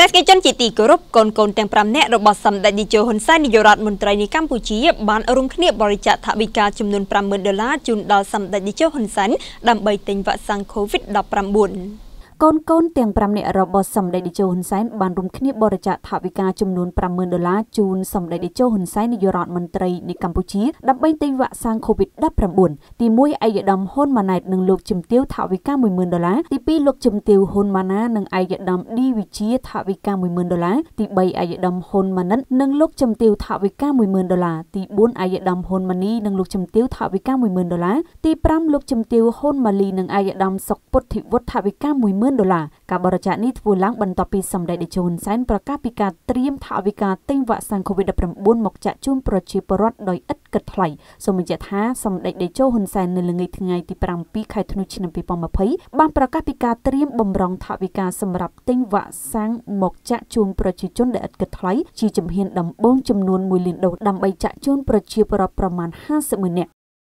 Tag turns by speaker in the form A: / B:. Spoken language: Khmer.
A: តេស្កជនជាទីគោរពកូនកូនទាំង5នាក់របស់សម្ដេចតេជោហ៊ុនសែននាយករដ្ឋមន្ត្រីនៃកម្ពុជាបានរួមគ្នាបរិច្ចាគថវិកាចំនួន50,000ដុល្លារជូនដល់សម្ដេចតេជោហ៊ុនសែនដើម្បីទិញវ៉ាក់សាំង COVID-19
B: កូនកូនទាំង5នាក់របស់សម្ដេចតេជោហ៊ុនសែនបានរួមគ្នាបរិច្ចាគថវិកាចំនួន50,000ដុល្លារជូនសម្ដេចតេជោហ៊ុនសែននាយករដ្ឋមន្ត្រីនៃកម្ពុជាដើម្បីទិញវ៉ាក់សាំង COVID-19 ទី1ឯកឧត្តមហ៊ុនម៉ាណែតនិងលោកជំទាវថវិកា10,000ដុល្លារទី2លោកជំទាវហ៊ុនម៉ាណានិងឯកឧត្តមឌីវិជាថវិកា10,000ដុល្លារទី3ឯកឧត្តមហ៊ុនម៉ាណិតនិងលោកជំទាវថវិកា10,000ដុល្លារទី4ឯកឧត្តមហ៊ុនម៉ានីនិងលោកជំទាវថវិកា10,000ដុល្លារទី5លោកជំទាវហ៊ុនម៉ាលីនិងឯកឧត្តមសុកពុទ្ធិវុឌ្ឍថវិកា10,000 100,000ដុល្លារការបរិច្ចាគនេះធ្វើឡើងបន្ទាប់ពីសម្ដេចតេជោហ៊ុនសែនប្រកាសពីការត្រៀមថវិកាទិញវ៉ាក់សាំង COVID-19 មកចាក់ជូនប្រជាពលរដ្ឋដោយឥតគិតថ្លៃសូមបញ្ជាក់ថាសម្ដេចតេជោហ៊ុនសែននៅល្ងាចថ្ងៃទី7ខែធ្នូឆ្នាំ2020បានប្រកាសពីការត្រៀមបំរុងថវិកាសម្រាប់ទិញវ៉ាក់សាំងមកចាក់ជូនប្រជាជនដោយឥតគិតថ្លៃជាជំហានដំបូងចំនួន1លានដុល្លារដើម្បីចាក់ជូនប្រជាពលរដ្ឋប្រមាណ50ម៉ឺននាក់